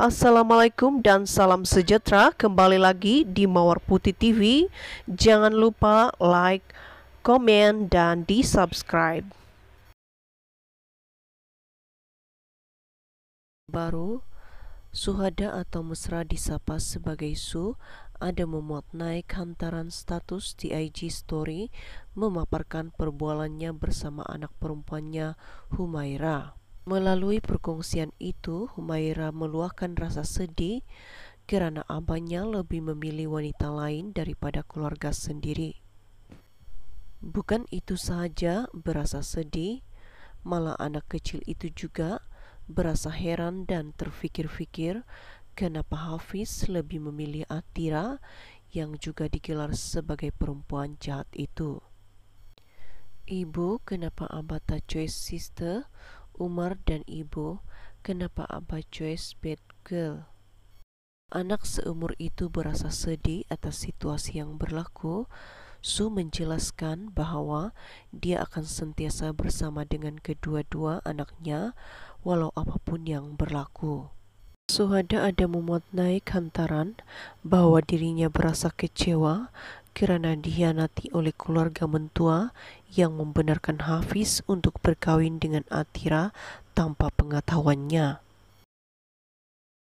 Assalamualaikum dan salam sejahtera kembali lagi di Mawar Putih TV. Jangan lupa like, komen, dan di subscribe. Baru, Suhada atau mesra disapa sebagai Su ada memuat naik hantaran status di IG Story memaparkan perbualannya bersama anak perempuannya Humaira. Melalui perkongsian itu, Humaira meluahkan rasa sedih kerana abahnya lebih memilih wanita lain daripada keluarga sendiri. Bukan itu sahaja berasa sedih, malah anak kecil itu juga berasa heran dan terfikir-fikir kenapa Hafiz lebih memilih Atira yang juga digelar sebagai perempuan jahat itu. Ibu, kenapa Abah tak choice sister Umar dan ibu, kenapa Abah Joyce bad girl? Anak seumur itu berasa sedih atas situasi yang berlaku. Su menjelaskan bahwa dia akan sentiasa bersama dengan kedua-dua anaknya, walau apapun yang berlaku. Suhada ada memuat naik hantaran bahwa dirinya berasa kecewa kerana dihianati oleh keluarga mentua yang membenarkan Hafiz untuk berkawin dengan Atira tanpa pengetahuannya.